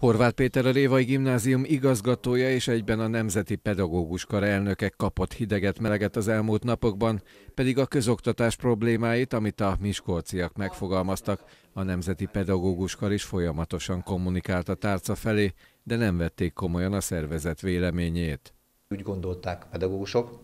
Horváth Péter a Révai Gimnázium igazgatója és egyben a Nemzeti Pedagógus Kar elnöke kapott hideget meleget az elmúlt napokban, pedig a közoktatás problémáit, amit a miskolciak megfogalmaztak, a Nemzeti Pedagógus Kar is folyamatosan kommunikált a tárca felé, de nem vették komolyan a szervezet véleményét. Úgy gondolták pedagógusok,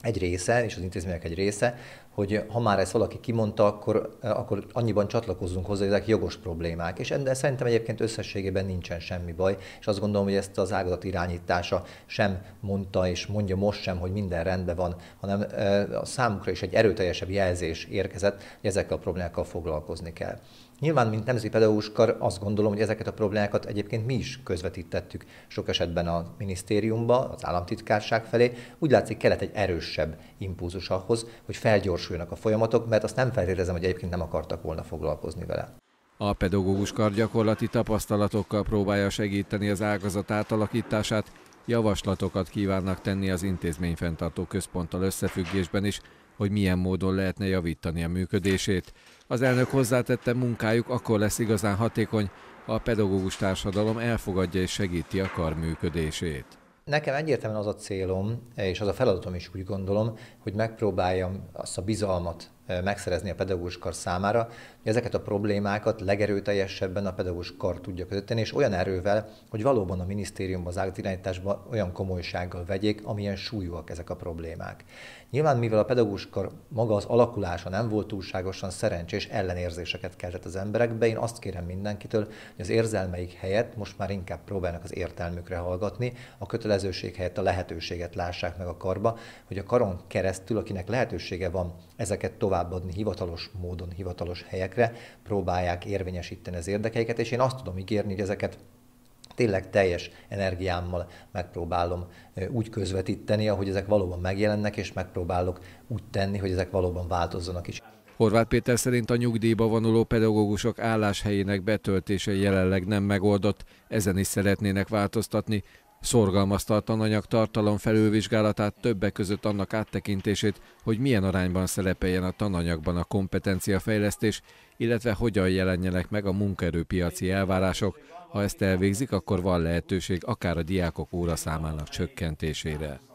egy része, és az intézmények egy része, hogy ha már ezt valaki kimondta, akkor, eh, akkor annyiban csatlakozzunk hozzá, hogy ezek jogos problémák. És de szerintem egyébként összességében nincsen semmi baj, és azt gondolom, hogy ezt az ágazat irányítása sem mondta, és mondja most sem, hogy minden rendben van, hanem eh, a számukra is egy erőteljesebb jelzés érkezett, hogy ezekkel a problémákkal foglalkozni kell. Nyilván, mint nemzeti pedagóguskar, azt gondolom, hogy ezeket a problémákat egyébként mi is közvetítettük sok esetben a minisztériumba, az államtitkárság felé. Úgy látszik, kellett egy erősebb impulzus ahhoz, hogy felgyors gyorsuljanak a folyamatok, mert azt nem feltételezem, hogy egyébként nem akartak volna foglalkozni vele. A pedagógus kar gyakorlati tapasztalatokkal próbálja segíteni az ágazat átalakítását, javaslatokat kívánnak tenni az intézményfenntartó központtal összefüggésben is, hogy milyen módon lehetne javítani a működését. Az elnök hozzátette, munkájuk akkor lesz igazán hatékony, ha a pedagógus társadalom elfogadja és segíti a kar működését. Nekem egyértelműen az a célom, és az a feladatom is úgy gondolom, hogy megpróbáljam azt a bizalmat Eh, megszerezni a pedagógus kar számára, hogy ezeket a problémákat legerőteljesebben a pedagógus kar tudja közötteni, és olyan erővel, hogy valóban a minisztériumban, az ágatirányításban olyan komolysággal vegyék, amilyen súlyúak ezek a problémák. Nyilván, mivel a pedagógus kar maga az alakulása nem volt túlságosan szerencsés, ellenérzéseket keltett az emberekbe, én azt kérem mindenkitől, hogy az érzelmeik helyett most már inkább próbálnak az értelmükre hallgatni, a kötelezőség helyett a lehetőséget lássák meg a karba, hogy a karon keresztül, akinek lehetősége van ezeket tovább továbbadni hivatalos módon, hivatalos helyekre, próbálják érvényesíteni az érdekeiket, és én azt tudom ígérni, hogy ezeket tényleg teljes energiámmal megpróbálom úgy közvetíteni, ahogy ezek valóban megjelennek, és megpróbálok úgy tenni, hogy ezek valóban változzanak is. Horváth Péter szerint a nyugdíjba vonuló pedagógusok álláshelyének betöltése jelenleg nem megoldott, ezen is szeretnének változtatni. Szorgalmaz a tananyag tartalom felülvizsgálatát többek között annak áttekintését, hogy milyen arányban szerepeljen a tananyagban a kompetenciafejlesztés, illetve hogyan jelenjenek meg a munkaerőpiaci elvárások. Ha ezt elvégzik, akkor van lehetőség akár a diákok óraszámának csökkentésére.